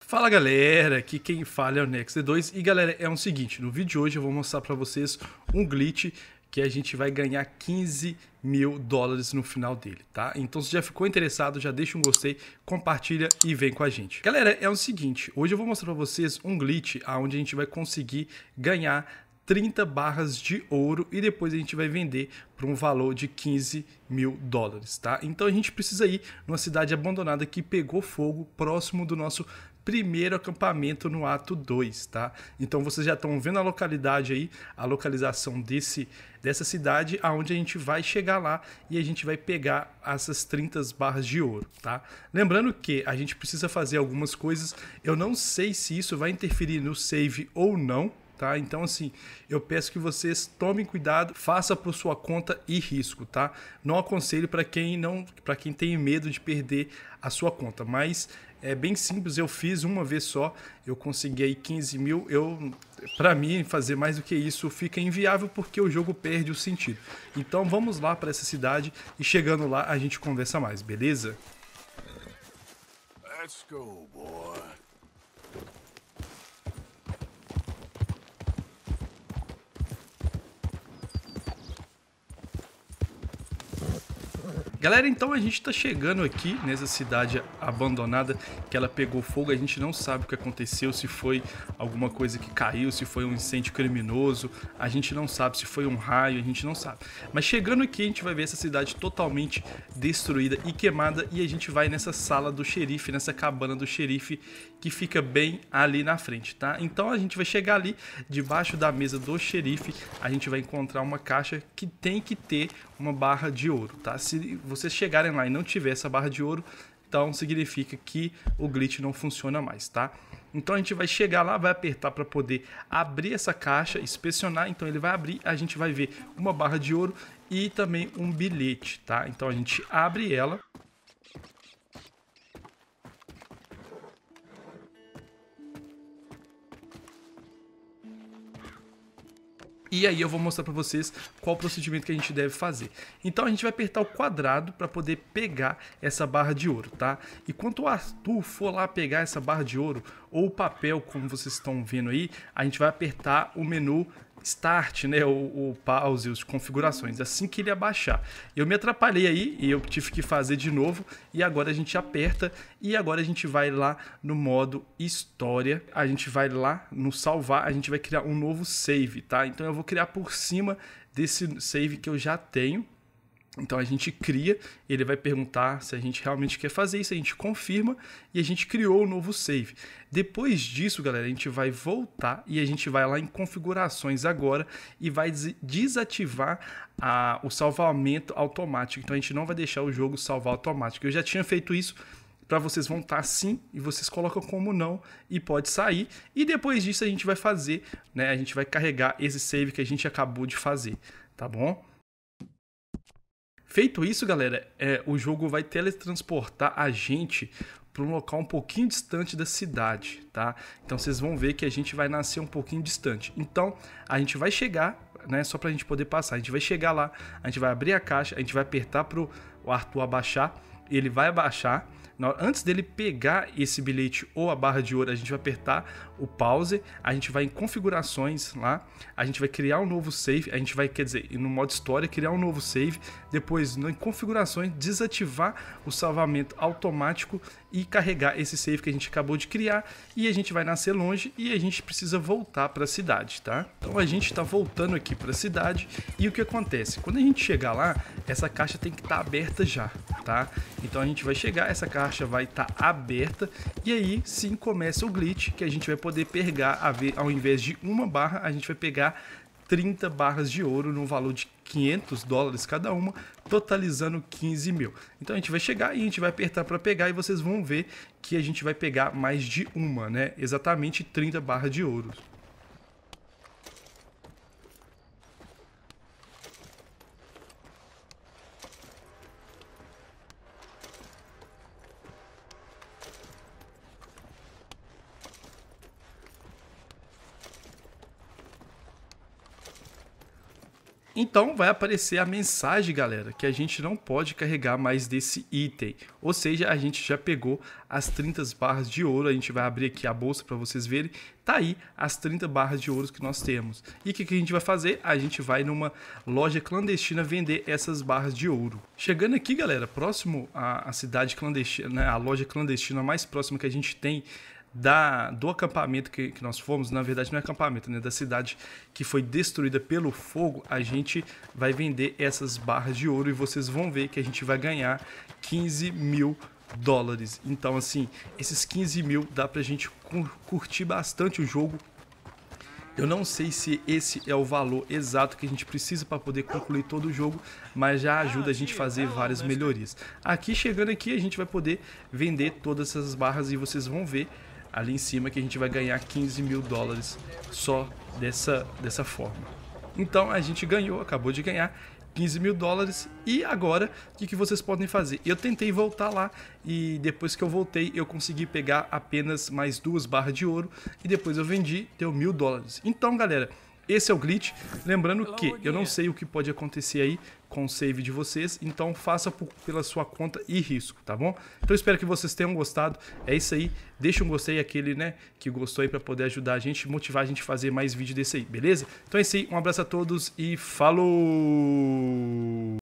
Fala galera, aqui quem fala é o NextD2 e galera, é o seguinte, no vídeo de hoje eu vou mostrar para vocês um glitch que a gente vai ganhar 15 mil dólares no final dele, tá? Então se já ficou interessado, já deixa um gostei, compartilha e vem com a gente. Galera, é o seguinte, hoje eu vou mostrar para vocês um glitch aonde a gente vai conseguir ganhar 30 barras de ouro e depois a gente vai vender por um valor de 15 mil dólares, tá? Então a gente precisa ir numa cidade abandonada que pegou fogo próximo do nosso primeiro acampamento no ato 2, tá? Então vocês já estão vendo a localidade aí, a localização desse dessa cidade aonde a gente vai chegar lá e a gente vai pegar essas 30 barras de ouro, tá? Lembrando que a gente precisa fazer algumas coisas, eu não sei se isso vai interferir no save ou não, tá? Então, assim, eu peço que vocês tomem cuidado, faça por sua conta e risco, tá? Não aconselho para quem não, para quem tem medo de perder a sua conta, mas é bem simples, eu fiz uma vez só, eu consegui aí 15 mil, eu, para mim, fazer mais do que isso fica inviável porque o jogo perde o sentido. Então vamos lá para essa cidade e chegando lá a gente conversa mais, beleza? Let's go, boy. Galera, então a gente está chegando aqui nessa cidade abandonada que ela pegou fogo. A gente não sabe o que aconteceu, se foi alguma coisa que caiu, se foi um incêndio criminoso. A gente não sabe se foi um raio, a gente não sabe. Mas chegando aqui, a gente vai ver essa cidade totalmente destruída e queimada. E a gente vai nessa sala do xerife, nessa cabana do xerife que fica bem ali na frente, tá? Então a gente vai chegar ali debaixo da mesa do xerife. A gente vai encontrar uma caixa que tem que ter uma barra de ouro, tá? Se vocês chegarem lá e não tiver essa barra de ouro, então significa que o glitch não funciona mais, tá? Então a gente vai chegar lá, vai apertar para poder abrir essa caixa, inspecionar, então ele vai abrir, a gente vai ver uma barra de ouro e também um bilhete, tá? Então a gente abre ela e aí eu vou mostrar para vocês qual procedimento que a gente deve fazer. Então a gente vai apertar o quadrado para poder pegar essa barra de ouro, tá? E quando o Arthur for lá pegar essa barra de ouro ou o papel, como vocês estão vendo aí, a gente vai apertar o menu start, né, o, o pause, as configurações, é assim que ele abaixar. Eu me atrapalhei aí e eu tive que fazer de novo e agora a gente aperta e agora a gente vai lá no modo história, a gente vai lá no salvar, a gente vai criar um novo save, tá? Então eu vou criar por cima desse save que eu já tenho, então a gente cria, ele vai perguntar se a gente realmente quer fazer isso, a gente confirma e a gente criou o um novo save. Depois disso, galera, a gente vai voltar e a gente vai lá em configurações agora e vai desativar a, o salvamento automático. Então a gente não vai deixar o jogo salvar automático. Eu já tinha feito isso para vocês vão estar sim e vocês colocam como não e pode sair. E depois disso a gente vai fazer, né? A gente vai carregar esse save que a gente acabou de fazer, tá bom? Feito isso, galera, é, o jogo vai teletransportar a gente para um local um pouquinho distante da cidade, tá? Então vocês vão ver que a gente vai nascer um pouquinho distante. Então a gente vai chegar, né? Só para a gente poder passar. A gente vai chegar lá, a gente vai abrir a caixa, a gente vai apertar pro o Arthur abaixar ele vai abaixar. Antes dele pegar esse bilhete ou a barra de ouro, a gente vai apertar o pause, a gente vai em configurações lá, a gente vai criar um novo save, a gente vai, quer dizer, no modo história, criar um novo save, depois em configurações, desativar o salvamento automático e carregar esse save que a gente acabou de criar e a gente vai nascer longe e a gente precisa voltar para a cidade, tá? Então a gente está voltando aqui para a cidade e o que acontece? Quando a gente chegar lá, essa caixa tem que estar tá aberta já, tá? Então a gente vai chegar, essa caixa vai estar tá aberta e aí sim começa o glitch que a gente vai poder pegar, ao invés de uma barra, a gente vai pegar 30 barras de ouro no valor de 500 dólares cada uma, totalizando 15 mil. Então a gente vai chegar e a gente vai apertar para pegar e vocês vão ver que a gente vai pegar mais de uma, né? Exatamente 30 barras de ouro. Então vai aparecer a mensagem, galera, que a gente não pode carregar mais desse item. Ou seja, a gente já pegou as 30 barras de ouro, a gente vai abrir aqui a bolsa para vocês verem. Tá aí as 30 barras de ouro que nós temos. E o que, que a gente vai fazer? A gente vai numa loja clandestina vender essas barras de ouro. Chegando aqui, galera, próximo à, cidade clandestina, né, a loja clandestina mais próxima que a gente tem da, do acampamento que, que nós fomos, na verdade não é acampamento, né? Da cidade que foi destruída pelo fogo, a gente vai vender essas barras de ouro e vocês vão ver que a gente vai ganhar 15 mil dólares. Então, assim, esses 15 mil dá pra gente curtir bastante o jogo. Eu não sei se esse é o valor exato que a gente precisa para poder concluir todo o jogo, mas já ajuda a gente a fazer várias melhorias. Aqui, chegando aqui, a gente vai poder vender todas essas barras e vocês vão ver ali em cima que a gente vai ganhar 15 mil dólares só dessa, dessa forma. Então a gente ganhou, acabou de ganhar 15 mil dólares. E agora, o que, que, vocês podem fazer? Eu tentei voltar lá e depois que eu voltei, eu consegui pegar apenas mais duas barras de ouro e depois eu vendi, deu mil dólares. Então, galera. Esse é o glitch. Lembrando que eu não sei o que pode acontecer aí com o save de vocês, então faça por, pela sua conta e risco, tá bom? Então espero que vocês tenham gostado. É isso aí. Deixa um gostei aquele, né, que gostou aí para poder ajudar a gente, motivar a gente a fazer mais vídeo desse aí, beleza? Então é isso aí. Um abraço a todos e falou.